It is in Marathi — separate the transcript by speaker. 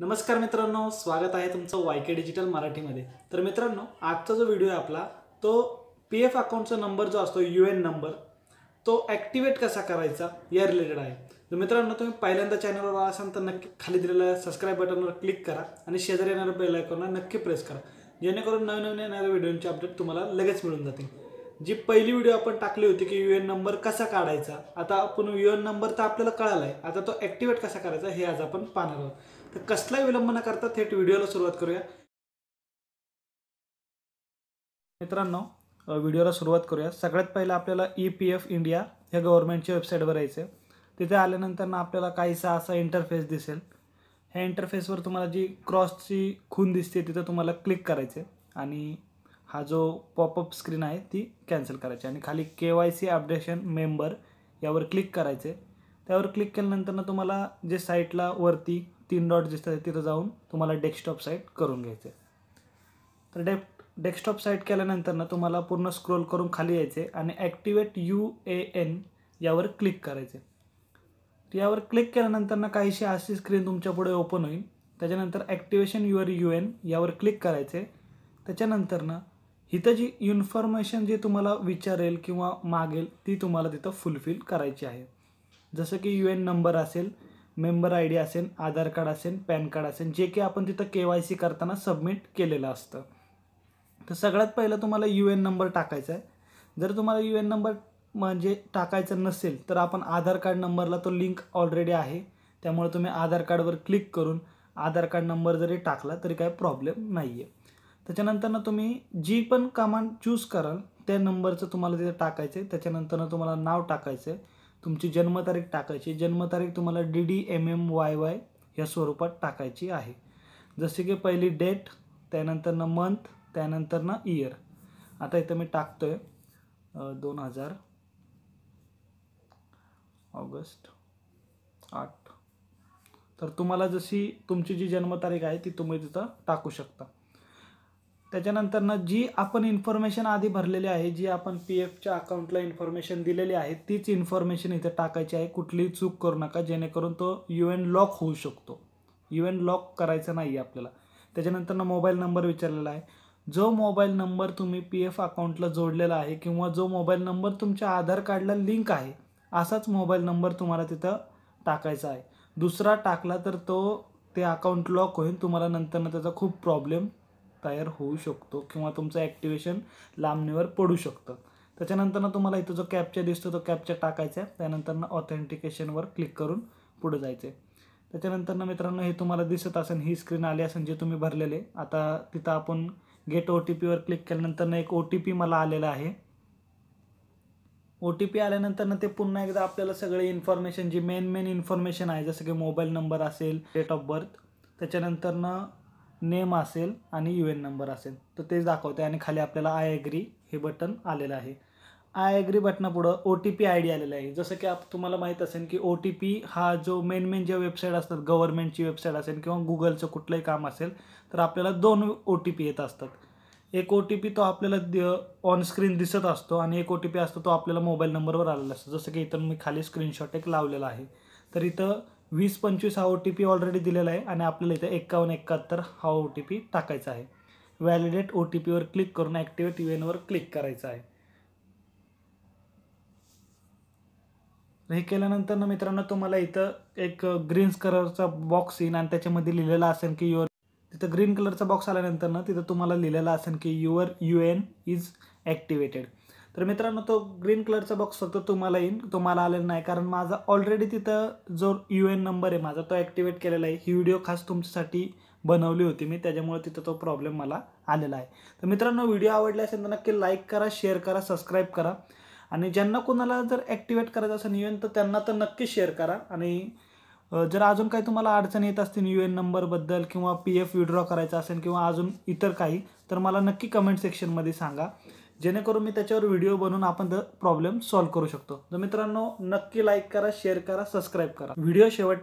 Speaker 1: नमस्कार मित्रांनो स्वागत आहे तुमचं वाय के डिजिटल मराठीमध्ये तर मित्रांनो आजचा जो व्हिडिओ आहे आपला तो पी एफ अकाउंटचा नंबर जो असतो यू एन नंबर तो ॲक्टिवेट कसा करायचा या रिलेटेड आहे तर मित्रांनो तुम्ही पहिल्यांदा चॅनलवर आला असाल तर नक्की खाली दिलेल्या सबस्क्राईब बटनवर क्लिक करा आणि शेजारी येणाऱ्या बेल आयकॉनला नक्की प्रेस करा जेणेकरून नवीन नवीन येणाऱ्या व्हिडिओंचे अपडेट तुम्हाला लगेच मिळून जातील जी पहिली व्हिडिओ आपण टाकली होती की यू एन नंबर कसा काढायचा आता आपण यू एन नंबर तर आपल्याला कळाला आहे आता तो ॲक्टिवेट कसा करायचा हे आज आपण पाहणार आहोत तर कसलाही विलंब न करता थेट व्हिडिओला सुरुवात करूया मित्रांनो व्हिडिओला सुरुवात करूया सगळ्यात पहिलं आपल्याला ई पी एफ इंडिया ह्या गव्हर्नमेंटच्या वेबसाईटवर यायचं तिथे आल्यानंतर ना आपल्याला काहीसा असा इंटरफेस दिसेल ह्या इंटरफेसवर तुम्हाला जी क्रॉसची खून दिसते तिथं तुम्हाला क्लिक करायचे आणि हा जो पॉपअप स्क्रीन आहे ती कॅन्सल करायची आणि खाली K Y C updation member यावर क्लिक करायचे त्यावर क्लिक केल्यानंतर ना तुम्हाला जे साईटला वरती तीन डॉट दिसतात तिथं जाऊन तुम्हाला डेस्कटॉप साईट करून घ्यायचं तर डे डेस्कटॉप साईट केल्यानंतर ना तुम्हाला पूर्ण स्क्रोल करून खाली यायचे आणि ॲक्टिवेट यू ए एन यावर क्लिक करायचे यावर क्लिक केल्यानंतर ना काहीशी अशी स्क्रीन तुमच्या पुढे ओपन होईल त्याच्यानंतर ॲक्टिवेशन युअर यू एन यावर क्लिक करायचे त्याच्यानंतर ना इथं जी इन्फॉर्मेशन जी तुम्हाला विचारेल किंवा मागेल ती तुम्हाला तिथं फुलफिल करायची आहे जसं की यू एन नंबर असेल मेंबर आय डी असेल आधार कार्ड असेल पॅन कार्ड असेल जे की आपण तिथं के वाय सी करताना सबमिट केलेलं असतं तर सगळ्यात पहिलं तुम्हाला यू एन नंबर टाकायचा आहे जर तुम्हाला यू एन नंबर म्हणजे टाकायचा नसेल तर आपण आधार कार्ड नंबरला तो लिंक ऑलरेडी आहे त्यामुळे तुम्ही आधार कार्डवर क्लिक करून आधार कार्ड नंबर जरी टाकला तरी काही प्रॉब्लेम नाही आहे त्याच्यानंतरनं तुम्ही जी पण कमांड चूज कराल त्या नंबरचं तुम्हाला तिथे टाकायचं आहे त्याच्यानंतरनं तुम्हाला नाव टाकायचं आहे तुमची जन्मतारीख टाकायची जन्मतारीख तुम्हाला D D M M Y Y या स्वरूपात टाकायची आहे जसे की पहिली डेट ना मंथ ना इयर आता इथं मी टाकतो आहे दोन हजार ऑगस्ट आठ तर तुम्हाला जशी तुमची जी जन्मतारीख आहे ती तुम्ही तिथं टाकू शकता त्याच्यानंतरनं जी आपण इन्फॉर्मेशन आधी भरलेली आहे जी आपण पी एफच्या अकाउंटला इन्फॉर्मेशन दिलेली आहे तीच इन्फॉर्मेशन इथं टाकायची आहे कुठलीही चूक करू नका जेणेकरून तो यू एन लॉक होऊ शकतो यू एन लॉक करायचा नाही आहे आपल्याला त्याच्यानंतरनं मोबाईल नंबर विचारलेला आहे जो मोबाईल नंबर तुम्ही पी एफ अकाउंटला जोडलेला आहे किंवा जो मोबाईल नंबर तुमच्या आधार कार्डला लिंक आहे असाच मोबाईल नंबर तुम्हाला तिथं टाकायचा आहे दुसरा टाकला तर तो ते अकाउंट लॉक होईल तुम्हाला नंतरनं त्याचा खूप प्रॉब्लेम तयार होऊ शकतो किंवा तुमचं ॲक्टिवेशन लांबणीवर पडू शकतं त्याच्यानंतरनं तुम्हाला इथं जो कॅपचा दिसतो तो कॅपचा टाकायचा आहे त्यानंतरनं ऑथेंटिकेशनवर क्लिक करून पुढे जायचं आहे त्याच्यानंतरनं मित्रांनो हे तुम्हाला दिसत असेल ही स्क्रीन आली असेल जे तुम्ही भरलेले आता तिथं आपण गेट ओ टी पीवर क्लिक केल्यानंतरनं एक ओ टी पी मला आलेला आहे ओ टी पी आल्यानंतरनं ते पुन्हा एकदा आपल्याला सगळे इन्फॉर्मेशन जी मेन मेन इन्फॉर्मेशन आहे जसं की मोबाईल नंबर असेल डेट ऑफ बर्थ त्याच्यानंतरनं नेम असेल आणि यू एन नंबर असेल तर तेच दाखवते आणि खाली आपल्याला आय एग्री हे बटन आलेलं आहे आय एग्री बटनापुढं O T P I D आलेला आहे जसं की आप तुम्हाला माहीत असेल की ओ टी पी हा जो मेन मेन ज्या वेबसाईट असतात गव्हर्नमेंटची वेबसाईट असेल किंवा गुगलचं कुठलंही काम असेल तर आपल्याला दोन ओ टी पी येत असतात एक ओ टी पी तो आपल्याला ऑनस्क्रीन दिसत असतो आणि एक ओ टी पी असतो तो आपल्याला मोबाईल नंबरवर आलेला असतो जसं की इथं मी खाली स्क्रीनशॉट एक लावलेला आहे तर इथं वीस पंचवीस हा ओ टी पी ऑलरेडी दिलेला आहे आणि आपल्याला इथे एक्कावन्न एकाहत्तर हा ओ टी पी टाकायचा आहे व्हॅलिडेट ओ टी पीवर क्लिक करून ॲक्टिवेट यू वर क्लिक करायचं आहे हे केल्यानंतर ना मित्रांनो तुम्हाला इथं एक ग्रीन कलरचा बॉक्स येईन आणि त्याच्यामध्ये लिहिलेला असेल की युअर तिथं ग्रीन कलरचा बॉक्स आल्यानंतर ना तिथं तुम्हाला लिहिलेला असेल की your U N is activated तर मित्रांनो तो ग्रीन कलरचा बॉक्स फक्त तुम्हाला येईन तुम्हाला आलेला नाही कारण माझा ऑलरेडी तिथं जो यू एन नंबर आहे माझा तो ॲक्टिवेट केलेला आहे ही व्हिडिओ खास तुमच्यासाठी बनवली होती मी त्याच्यामुळे तिथं तो प्रॉब्लेम मला आलेला आहे तर मित्रांनो व्हिडिओ आवडला असेल तर नक्की लाईक करा शेअर करा सबस्क्राईब करा आणि ज्यांना कोणाला जर ॲक्टिवेट करायचं असेल यू एन तर त्यांना तर नक्की शेअर करा आणि जर अजून काही तुम्हाला अडचण येत असतील यू एन नंबरबद्दल किंवा पी एफ विड्रॉ करायचा असेल किंवा अजून इतर काही तर मला नक्की कमेंट सेक्शनमध्ये सांगा जेणेकरून मी त्याच्यावर व्हिडिओ बनवून आपण द प्रॉब्लेम सॉल्व्ह करू शकतो तर मित्रांनो नक्की लाईक करा शेअर करा सबस्क्राईब करा व्हिडिओ शेवट